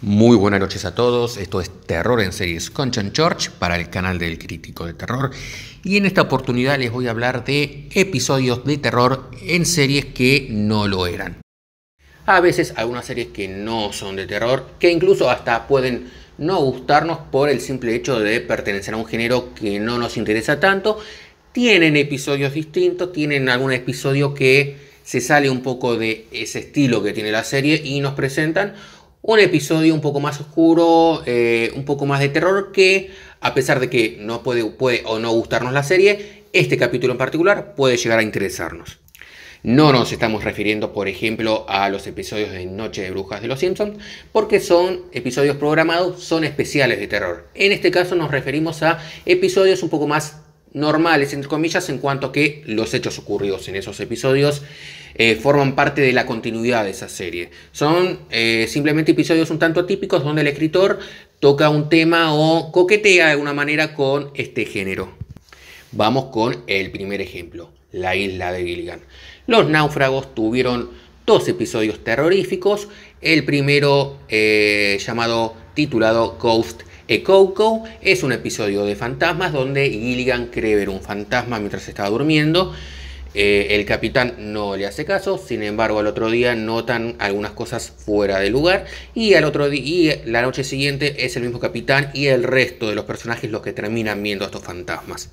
Muy buenas noches a todos, esto es Terror en Series con Church para el canal del Crítico de Terror y en esta oportunidad les voy a hablar de episodios de terror en series que no lo eran. A veces algunas series que no son de terror, que incluso hasta pueden no gustarnos por el simple hecho de pertenecer a un género que no nos interesa tanto, tienen episodios distintos, tienen algún episodio que se sale un poco de ese estilo que tiene la serie y nos presentan un episodio un poco más oscuro, eh, un poco más de terror que, a pesar de que no puede, puede o no gustarnos la serie, este capítulo en particular puede llegar a interesarnos. No nos estamos refiriendo, por ejemplo, a los episodios de Noche de Brujas de los Simpsons, porque son episodios programados, son especiales de terror. En este caso nos referimos a episodios un poco más normales, entre comillas, en cuanto a que los hechos ocurridos en esos episodios eh, forman parte de la continuidad de esa serie. Son eh, simplemente episodios un tanto atípicos donde el escritor toca un tema o coquetea de una manera con este género. Vamos con el primer ejemplo, la isla de Gilligan. Los náufragos tuvieron dos episodios terroríficos, el primero eh, llamado titulado Ghost e Coco es un episodio de fantasmas donde Gilligan cree ver un fantasma mientras estaba durmiendo. Eh, el capitán no le hace caso, sin embargo al otro día notan algunas cosas fuera de lugar y al otro día y la noche siguiente es el mismo capitán y el resto de los personajes los que terminan viendo a estos fantasmas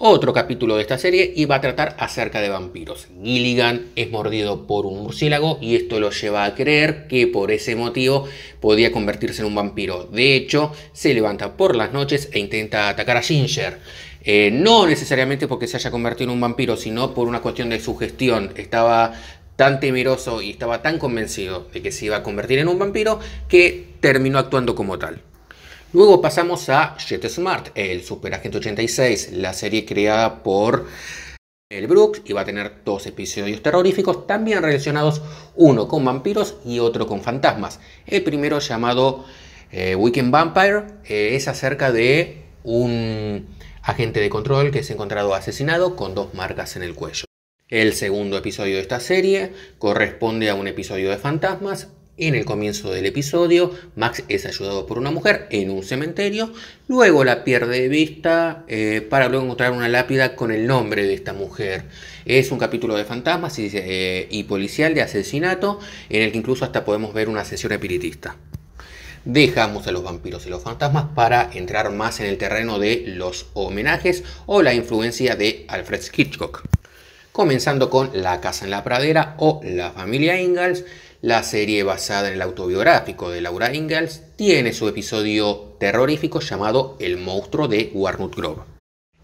otro capítulo de esta serie y va a tratar acerca de vampiros. Gilligan es mordido por un murciélago y esto lo lleva a creer que por ese motivo podía convertirse en un vampiro. De hecho, se levanta por las noches e intenta atacar a Ginger. Eh, no necesariamente porque se haya convertido en un vampiro, sino por una cuestión de sugestión. Estaba tan temeroso y estaba tan convencido de que se iba a convertir en un vampiro que terminó actuando como tal. Luego pasamos a Jet Smart, el Super Agente 86, la serie creada por el Brooks y va a tener dos episodios terroríficos también relacionados, uno con vampiros y otro con fantasmas. El primero llamado eh, Weekend Vampire eh, es acerca de un agente de control que se ha encontrado asesinado con dos marcas en el cuello. El segundo episodio de esta serie corresponde a un episodio de fantasmas en el comienzo del episodio, Max es ayudado por una mujer en un cementerio, luego la pierde de vista eh, para luego encontrar una lápida con el nombre de esta mujer. Es un capítulo de fantasmas y, eh, policial de asesinato, en el que incluso hasta podemos ver una sesión epiritista. dejamos a los vampiros y los fantasmas para entrar más en el terreno de los homenajes o la influencia de Alfred Hitchcock comenzando con La Casa en la Pradera o La Familia Ingalls. La serie basada en el autobiográfico de Laura Ingalls tiene su episodio terrorífico llamado El monstruo de Warnut Grove.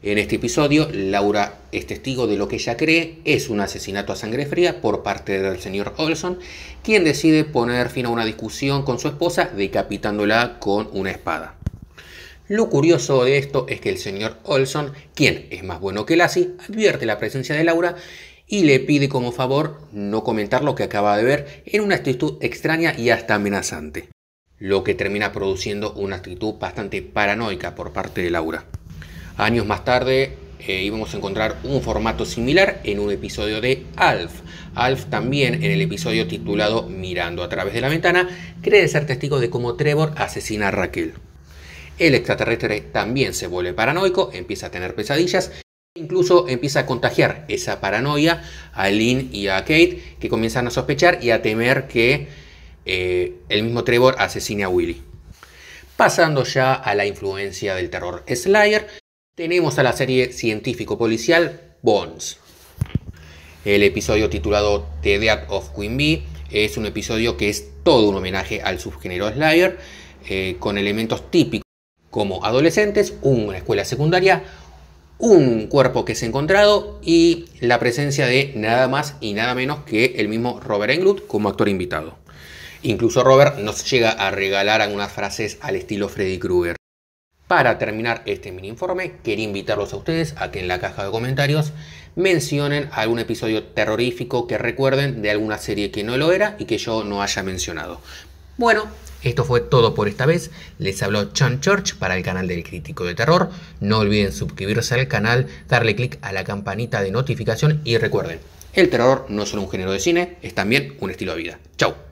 En este episodio, Laura es testigo de lo que ella cree es un asesinato a sangre fría por parte del señor Olson, quien decide poner fin a una discusión con su esposa decapitándola con una espada. Lo curioso de esto es que el señor Olson, quien es más bueno que Lassie, advierte la presencia de Laura y le pide como favor no comentar lo que acaba de ver en una actitud extraña y hasta amenazante, lo que termina produciendo una actitud bastante paranoica por parte de Laura. Años más tarde eh, íbamos a encontrar un formato similar en un episodio de Alf. Alf también en el episodio titulado Mirando a través de la ventana cree ser testigo de cómo Trevor asesina a Raquel. El extraterrestre también se vuelve paranoico, empieza a tener pesadillas, incluso empieza a contagiar esa paranoia a Lynn y a Kate, que comienzan a sospechar y a temer que eh, el mismo Trevor asesine a Willy. Pasando ya a la influencia del terror Slayer, tenemos a la serie científico-policial Bones. El episodio titulado The Death of Queen Bee es un episodio que es todo un homenaje al subgénero Slayer, eh, con elementos típicos como adolescentes, una escuela secundaria, un cuerpo que se ha encontrado y la presencia de nada más y nada menos que el mismo Robert Englund como actor invitado. Incluso Robert nos llega a regalar algunas frases al estilo Freddy Krueger. Para terminar este mini informe, quería invitarlos a ustedes a que en la caja de comentarios mencionen algún episodio terrorífico que recuerden de alguna serie que no lo era y que yo no haya mencionado. Bueno, esto fue todo por esta vez. Les habló John Church para el canal del Crítico de Terror. No olviden suscribirse al canal, darle clic a la campanita de notificación y recuerden, el terror no es solo un género de cine, es también un estilo de vida. ¡Chao!